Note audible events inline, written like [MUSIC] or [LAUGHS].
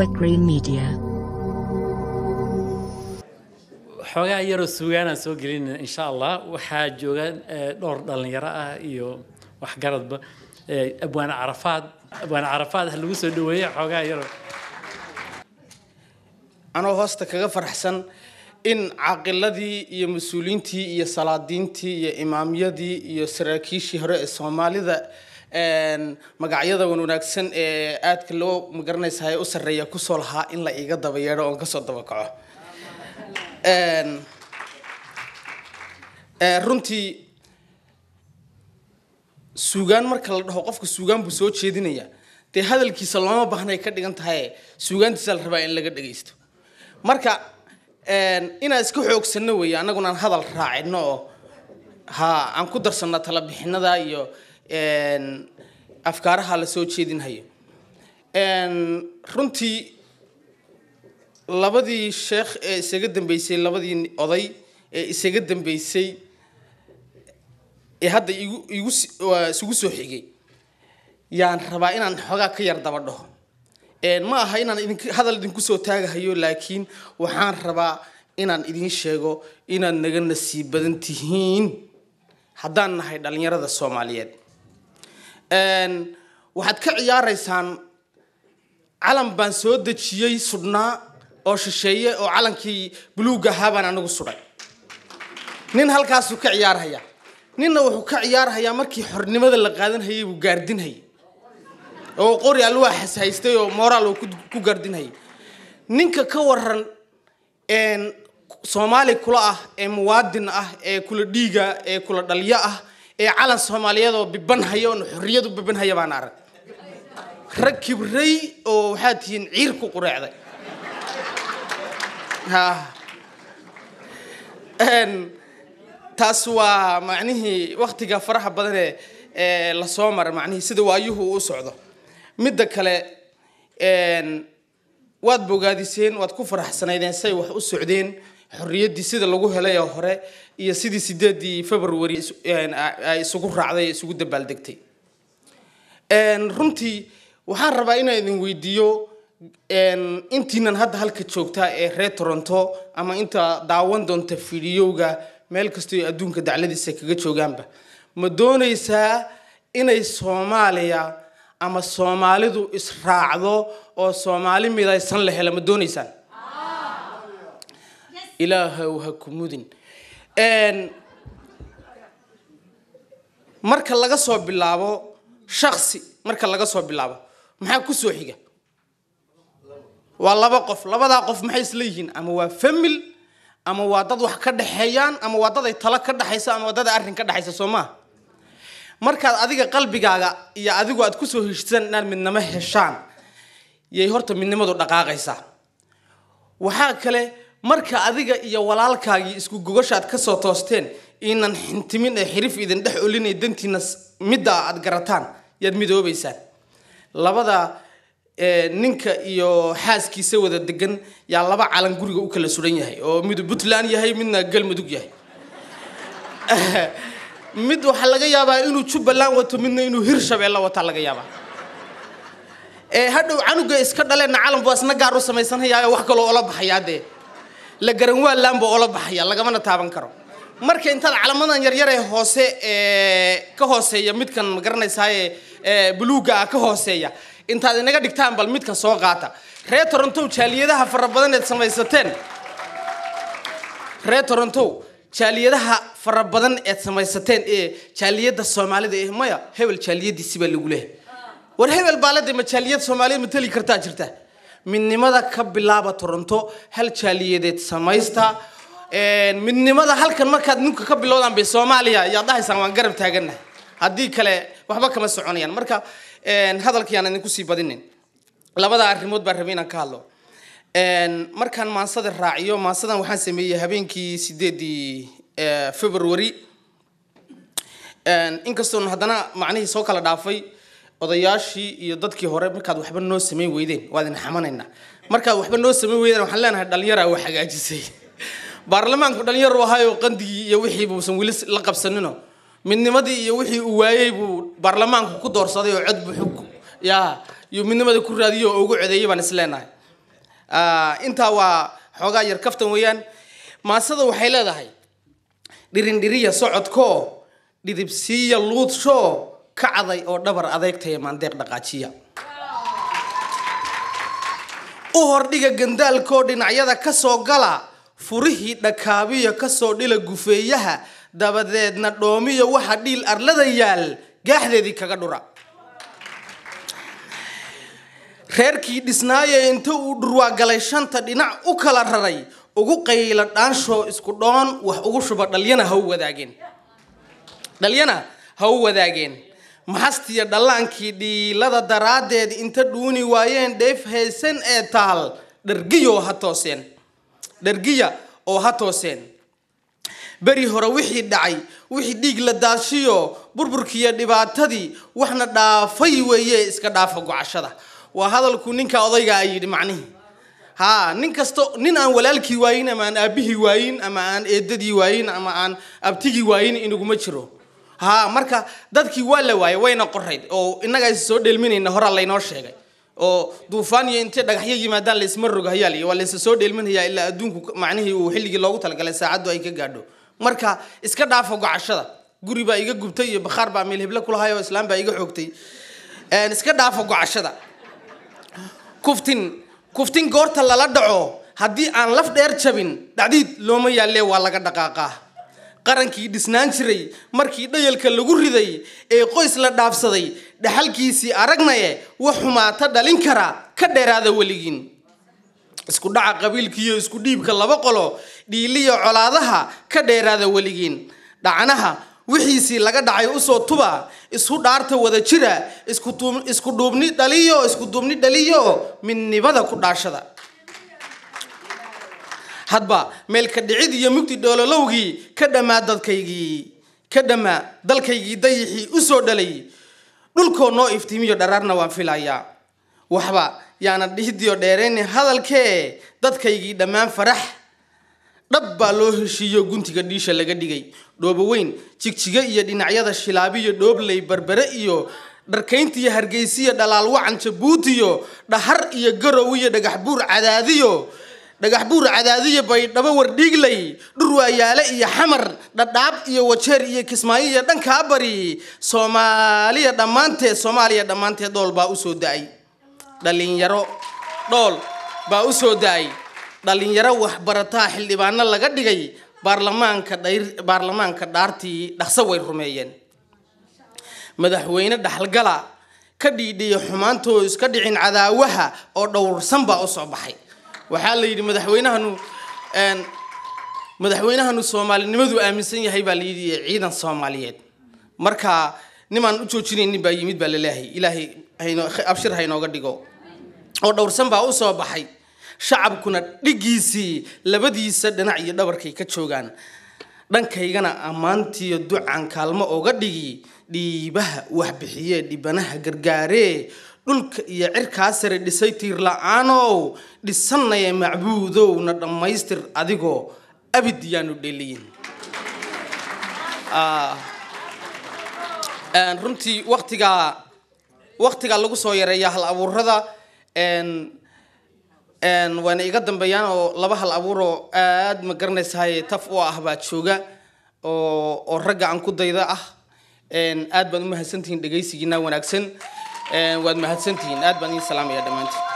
Robert Green Media. xoogaa yaroo suugaanaan soo gelinayna insha allah waxaa jooga eh, dhowr dhallinyaro ah iyo waxgaradba eh, abwaan carafaad abwaan carafaad ha lagu soo dhaweeye xoogaa yaroo anoo hoosta kaga faraxsan in caaqiladii iyo mas-uuliyiintii iyo salaadiintii iyo imaamyadii iyo saraakiishii hore ee soomaalida Ehm, magacyada wan wanaagsan ee aadka loo magaranaysahay u sarreeya kusoo lahaa in la iiga daba yeedho oon kasoo daba kaco ehm, runtii suugaan marka la dhaho qofka suugaan buu soo jeedinaya dee hadalkiisa looma baahnay ka dhigan tahay suugaantiisa la rabaa in laga dhagaysto marka ehm, inaan iska xoogsanno weeye annaguna aan hadal raacino oo ha aan ku darsanno talabixinada iyo afkaaraha la soo jeedinhayo runtii labadii sheekh ee isaga dambeysay labadii oday ee isaga dambeysay ee hadda igu soo xigay yaan rabaa inaan xoogaa ka yar daba dhaho ma aha inaan idin hadal idinku soo taagahayo laakiin waxaan rabaa inaan idiin sheego inaad naga nasiib badan tihiin haddaan nahay dhallinyarada soomaaliyeed waxaad ka ciyaaraysaan calan baan soo dejiyey sudhnaa oo shisheeye oo calankii buluugga baan anigu sudhay nin halkaasuu ka ciyaarhayaa ninna wuxuu ka ciyaarhayaa markii xornimada la qaadanhayay buu gaardinhayay oo qori alwaaxas haystay oo moraal uu ku gaardinhayay ninka ka waran soomaali kula ah ee muwaadin ah ee kula dhiiga ee kula dhalyo ah ee calan soomaaliyeed oo bibanhaya oon xorriyadu bibanhaya baan arag rag kibray oo waxaad tihiin ciir ku qureecday taas waa macnihii waktiga faraha badanee ee lasoo mara macnihii sida waayuhu u socdo midda kale waad bogaadiseen waad ku faraxsanaydeen say wax u socdeen xorriyaddii sida lagu helay hore iyo sidii sideedii february ay isugu raacday ee isugu dabaaldegtay runtii waxaan rabaa inaan idin weydiiyo intiinan hadda halka joogtaa ee reer toronto ama inta daawan doonta fidiyowga meel kastoo adduunka dacladiisa kaga joogaanba ma doonaysaa inay soomaaliya ama soomaalidu israacdo oo soomaali midaysan la hela ma doonaysaan ilaahow ha ku mudin marka laga soo bilaabo shaksi marka laga soo bilaabo maxaa ku soo xiga waa laba qof labadaa qof maxay isla ama waa famil ama waa dad wax ka dhexeeyaan ama waa dad ay talo ka dhexayso ama waa dad arrin ka dhexaysa soo maa markaad adiga qalbigaaga iyo adigu aad kusoo heshiisaan inaad midnimo heshaan yay horta midnimadu dhaqaaqaysaa waxaa kale marka adiga iyo walaalkaagii isku gogashaad kasoo toosteen inan xintimin ee xirif idin dhex olinay dantiina middaa aad garataan yaad midoobaysaan labada ninka iyo xaaskiisa wada degan yaa laba calan guriga u kala suran yahay oo midu puntland yahay midna galmudug yahay [LAUGHS] mid waxaa laga yaabaa inuu jubbaland wato midna inuu hirshabeella wataa laga yaabaa hadhow canuga iska dhaleen calanbu asna gaar u samaysanayaayo wax kaloo ola baxayaa dee la garanwaalanba oola baxaya lagamana taaban karo marka intaad calamadan yaryaree hoose ka hooseeya midkan ma garanaysaaye buluuga ah ka hooseeya intaad inaga dhigtaan bal midkan soo qaata ree torontow jaaliyadaha fara badan eed samaysateen ree torontow jaaliyadaha fara badan eed samaysateen ee jaaliyadda soomaalida eh maya hebel jaaliyadiisi baa lagu leehay war hebel baalade ma jaaliyad soomaaliyad ma teli kartaa jirta midnimada ka bilaaba toronto hal jaaliyadeed samaysta midnimada halkan markaad ninka ka bilowdaan bay soomaaliya ayaad dhahaysaan waan garab taagannahay haddii kale waxba kama soconayaan marka hadalkayaan idinku sii badinin labada arrimood baan rabay inaan ka hadlo markaan maansada raaciyo maansadan waxaan sameeyey habeenkii sideedii e, february inkastoon haddana macnihii soo kala dhaafay odayaashii iyo dadkii hore markaad waxba noo samayn weydeen waadin xamanaynaa markaad waxba noo samayn weydeen waxaan leenahay dhalinyaraa waa hagaajisay baarlamaanku dhalinyaru ahaayo qandigii iyo wixiibuusan weli la qabsanino midnimadii iyo wixii uu waayey buu baarlamaanku ku doorsaday oo cod buu ya iyo midnimada ku raadiyo oo ugu codeeyay baan is intaa waa xoogaa yar kaftan weeyaan maasada waxay leedahay dhirindhiriya socodkoo dhidibsiiya luudsho ka caday oo dhabar adeegtaya maandeeq dhaqaajiya u hordhiga gandaalkoo dhinacyada ka soo gala furihii dhakaabiya kasoo dhila gufeeyaha dabadeedna dhoomiya waxa dhiil arlada yaal gaaxdeedii kaga dhura reerkii dhisnaaye inta uu dhurwaa galay shanta dhinac u kala raray ugu qayla dhaanshoo isku dhoon wax ugu shuba dhalyana ha u wadaageen dhalyana ha u wadaageen maxastiya dhallaankii dhiilada daraaddeed inta dhuuni waayeen dheef haysan ee taal dhargiyo ha tooseen dhargiya oo ha tooseen beri hore wixii dhacay wixii dhiig la daashiyo burburkiiyo dhibaatadii waxna dhaafay weeye iska dhaafa gocashada waa hadalku ninka odayga ay ah yidhi macnihii haa nin kasto nin aan walaalkii waayin ama aan aabihii waayin ama aan eedadii waayin ama aan abtigii waayin inaguma jiro ha marka dadkii waa la waayay wayna qorayd oo inagaas soo dheelminayna horaa laynoo sheegay oo duufaan iyo intay dhagaxyo yimaadaan laysma rogahayaaliy waa laysa soo dheelminhayaa ilaa adduunku macnihii uu xilligii loogu talagalay saacaddu ay ka gaadho marka iska dhaafo gocashada guri baa iga gubtay iyo bakhaar baa meel heblo kulahay oo islaam baa iga xoogtay iska dhaafo gocashada kuftin kuftin goorta lala dhaco haddii aan laf dheer jabin dhacdiid looma yaallee waa laga dhaqaaqaa qarankii dhisnaan jiray markii dhayalka lagu riday ee qoys la dhaafsaday dhexalkiisii aragnaye wax xumaata dhalin kara ka dheeraada weligiin isku dhaca qabiilkiiyo isku dhiibka laba qolo dhiiliya colaadaha ka dheeraada weligiin dhacnaha wixiisii laga dhacay usoo tuba isu dhaarta wada jira isku duubni dhaliyo isku duubni dhaliyo midnimada ku dhaashada hadba meelka dhicid iyo mugdi dhoololowgii ka dhammaa dadkaygii ka dhammaa dalkaygii dayixii u soo dhalay dhulkoo noo iftiimiyo dharaarna waan filayaa waxba yaana dhihidiyo dheerayna hadalkee dadkaygii dhammaan farax dhab baa loo heshiiyo guntiga dhiisha laga dhigay dhooboweyn jigjiga iyo dhinacyada shilaabiyo dhooblay barbere iyo dharkayntiyo hargeysiyo dhalaal wacan jabuutiyo dhahar iyo garow iyo dhagax buur cadaadiyo dhagax buur cadaadiye bay dhabo wardhiiglay dhur waayaale iyo xamar dhadhaab iyo wajeer iyo kismaayo iyo dhankaa bari soomaaliya dhammaanteed soomaaliya dhammaanteed dhool baa usoo da-ay dhalinyaro dhool baa usoo da-ay dhallinyaro waxbarataa xildhibaano laga dhigay baarlamaanka dhayr baarlamaanka dhaartii dhaqso way rumeeyeen madaxweyne dhaxalgala ka dhiidhiya xumaantoo iska dhicin cadaawaha oo dhowrsan baa u soo baxay waxaa la yidhi madaxweynahanu madaxweynahanu soomaalinimadu aaminsan yahay baa la yidhi ciidan soomaaliyeed marka nimaan u joojinaynin baa yimid baa laleehay ilaahay abshir haynooga dhigo oo dhowrsan baa u soo baxay shacabkuna dhigiisii labadiisa dhinac iyo dhabarkay ka joogaan dhankaygana ammaantiyo ducaan kaalmo oga dhigi dhiibaha waxbixiyee dhibanaha gargaaree dhulka iyo cirkaa sare dhisay tiir la-aanow dhisanaya macbuudow dhammaystir adigoo abid yaanu dheliyin ah, runtii watigaa waktigaa lagu soo yareeya hal abuurada wayna iga dambeeyaan oo laba hal abuuroo aad ma garanaysahay taf u ah baa jooga oo ragga aan ku dayda ah aad baad umahadsantihiin dhegaysigiina wanaagsan waad mahadsantihiin aad baan iin salaamaya dhammaantiin